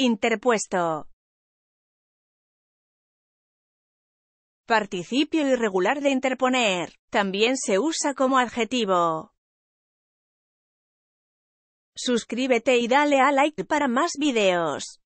interpuesto. Participio irregular de interponer. También se usa como adjetivo. Suscríbete y dale a like para más videos.